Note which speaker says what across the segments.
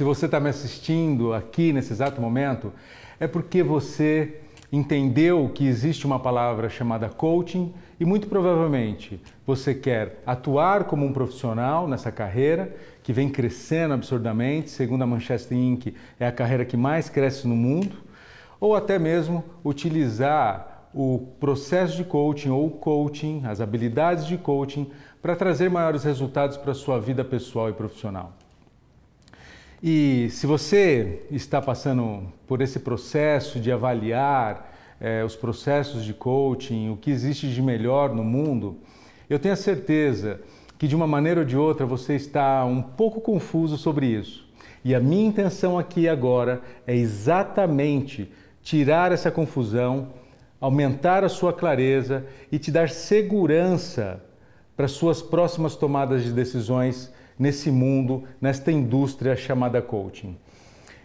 Speaker 1: se você está me assistindo aqui nesse exato momento, é porque você entendeu que existe uma palavra chamada coaching e muito provavelmente você quer atuar como um profissional nessa carreira que vem crescendo absurdamente, segundo a Manchester Inc, é a carreira que mais cresce no mundo, ou até mesmo utilizar o processo de coaching ou coaching, as habilidades de coaching para trazer maiores resultados para a sua vida pessoal e profissional. E se você está passando por esse processo de avaliar é, os processos de coaching, o que existe de melhor no mundo, eu tenho a certeza que de uma maneira ou de outra você está um pouco confuso sobre isso. E a minha intenção aqui agora é exatamente tirar essa confusão, aumentar a sua clareza e te dar segurança para suas próximas tomadas de decisões nesse mundo, nesta indústria chamada coaching.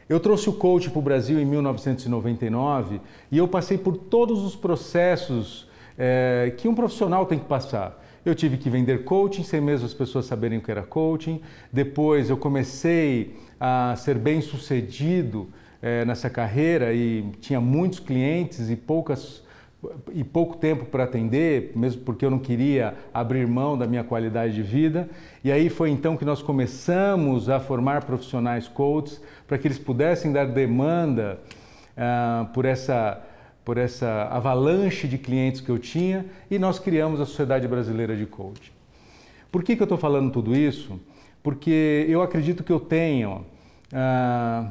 Speaker 1: Eu trouxe o coaching para o Brasil em 1999 e eu passei por todos os processos é, que um profissional tem que passar. Eu tive que vender coaching sem mesmo as pessoas saberem o que era coaching. Depois eu comecei a ser bem sucedido é, eh, nessa carreira e tinha muitos clientes e poucas e pouco tempo para atender, mesmo porque eu não queria abrir mão da minha qualidade de vida. E aí foi então que nós começamos a formar profissionais coaches para que eles pudessem dar demanda ah, por essa por essa avalanche de clientes que eu tinha e nós criamos a Sociedade Brasileira de Coaching. Por que, que eu estou falando tudo isso? Porque eu acredito que eu tenho ah,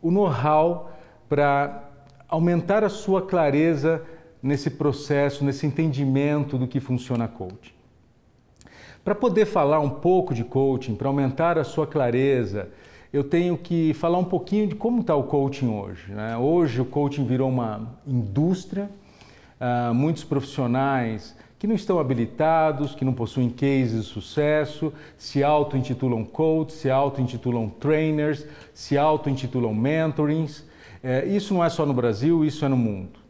Speaker 1: o know-how para aumentar a sua clareza nesse processo, nesse entendimento do que funciona coaching. Para poder falar um pouco de coaching, para aumentar a sua clareza, eu tenho que falar um pouquinho de como está o coaching hoje. Né? Hoje o coaching virou uma indústria, uh, muitos profissionais que não estão habilitados, que não possuem cases de sucesso, se auto-intitulam coach, se auto-intitulam trainers, se auto-intitulam mentorings. É, isso não é só no Brasil, isso é no mundo.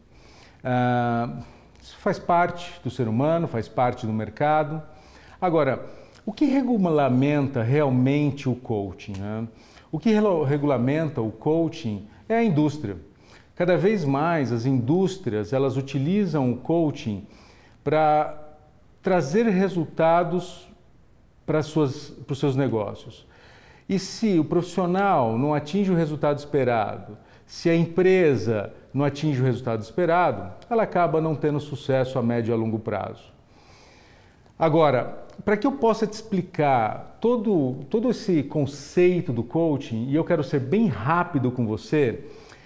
Speaker 1: Ah, isso faz parte do ser humano, faz parte do mercado. Agora, o que regulamenta realmente o coaching? Né? O que regulamenta o coaching é a indústria. Cada vez mais as indústrias elas utilizam o coaching para trazer resultados para, suas, para os seus negócios. E se o profissional não atinge o resultado esperado, se a empresa não atinge o resultado esperado, ela acaba não tendo sucesso a médio e a longo prazo. Agora, para que eu possa te explicar todo, todo esse conceito do coaching, e eu quero ser bem rápido com você,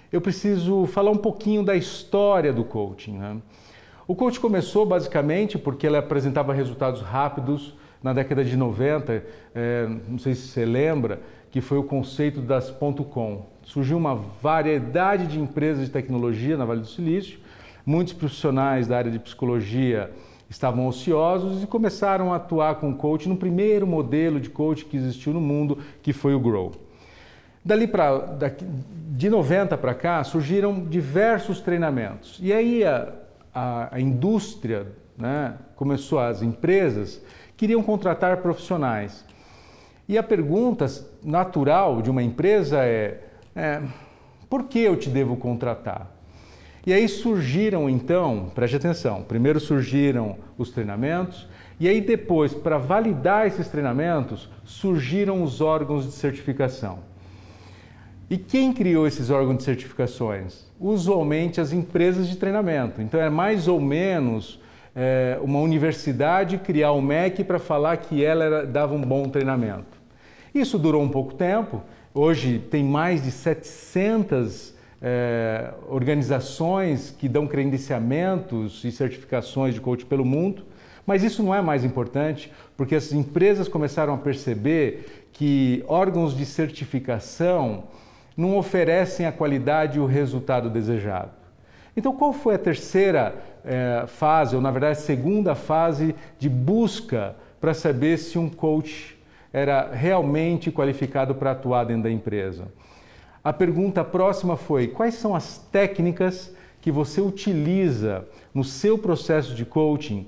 Speaker 1: eu preciso falar um pouquinho da história do coaching. Né? O coaching começou basicamente porque ele apresentava resultados rápidos na década de 90, é, eh, não sei se você lembra, que foi o conceito das .com surgiu uma variedade de empresas de tecnologia na Vale do Silício. Muitos profissionais da área de psicologia estavam ociosos e começaram a atuar com coach no primeiro modelo de coach que existiu no mundo, que foi o Grow. Dali para de 90 para cá surgiram diversos treinamentos e aí a, a, a indústria né, começou as empresas queriam contratar profissionais e a pergunta natural de uma empresa é é, por que eu te devo contratar? E aí surgiram então, preste atenção, primeiro surgiram os treinamentos, e aí depois, para validar esses treinamentos, surgiram os órgãos de certificação. E quem criou esses órgãos de certificações? Usualmente as empresas de treinamento. Então é mais ou menos é, uma universidade criar o um MEC para falar que ela era, dava um bom treinamento. Isso durou um pouco tempo, Hoje tem mais de 700 é, eh, organizações que dão credenciamentos e certificações de coach pelo mundo. Mas isso não é mais importante, porque as empresas começaram a perceber que órgãos de certificação não oferecem a qualidade e o resultado desejado. Então, qual foi a terceira eh, fase, ou na verdade, a segunda fase de busca para saber se um coach era realmente qualificado para atuar dentro da empresa. A pergunta próxima foi: quais são as técnicas que você utiliza no seu processo de coaching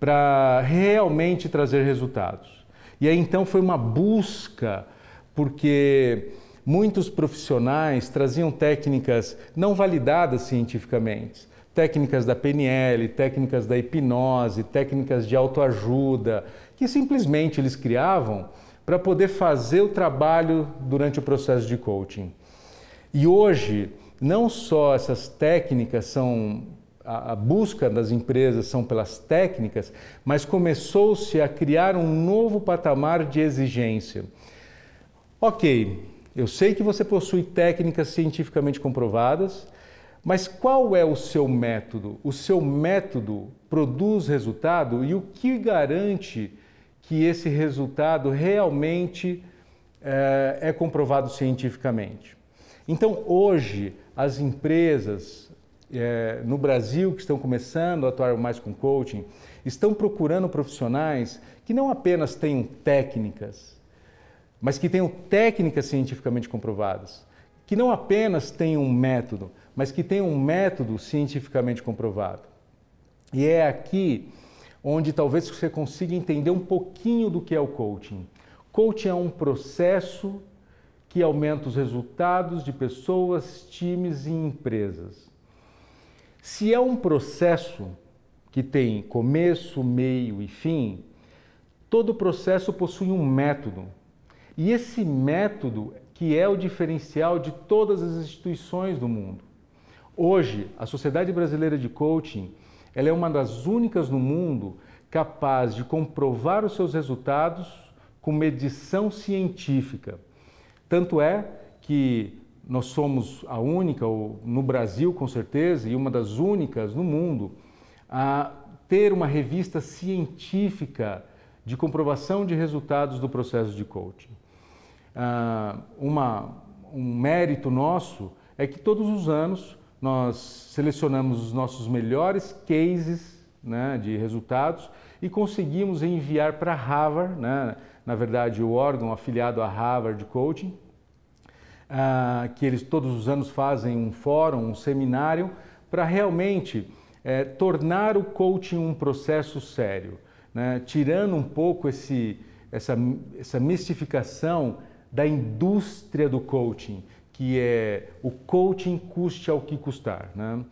Speaker 1: para realmente trazer resultados? E aí então foi uma busca, porque muitos profissionais traziam técnicas não validadas cientificamente. Técnicas da PNL, técnicas da hipnose, técnicas de autoajuda, que simplesmente eles criavam para poder fazer o trabalho durante o processo de coaching. E hoje, não só essas técnicas são a, busca das empresas são pelas técnicas, mas começou-se a criar um novo patamar de exigência. Ok, eu sei que você possui técnicas cientificamente comprovadas, mas qual é o seu método? O seu método produz resultado e o que garante que esse resultado realmente é, é comprovado cientificamente. Então, hoje, as empresas é, no Brasil que estão começando a atuar mais com coaching estão procurando profissionais que não apenas tenham técnicas, mas que tenham técnicas cientificamente comprovadas, que não apenas tenham um método, mas que tenham um método cientificamente comprovado. E é aqui onde talvez você consiga entender um pouquinho do que é o coaching. Coaching é um processo que aumenta os resultados de pessoas, times e empresas. Se é um processo que tem começo, meio e fim, todo processo possui um método. E esse método que é o diferencial de todas as instituições do mundo. Hoje, a Sociedade Brasileira de Coaching ela é uma das únicas no mundo capaz de comprovar os seus resultados com medição científica. Tanto é que nós somos a única, no Brasil com certeza, e uma das únicas no mundo, a ter uma revista científica de comprovação de resultados do processo de coaching. Uh, uma, um mérito nosso é que todos os anos nós selecionamos os nossos melhores cases né, de resultados e conseguimos enviar para Harvard, né, na verdade o órgão afiliado à Harvard Coaching, ah, que eles todos os anos fazem um fórum, um seminário, para realmente é, tornar o coaching um processo sério, né, tirando um pouco esse, essa, essa mistificação da indústria do coaching, que é o coaching custe ao que custar. Né?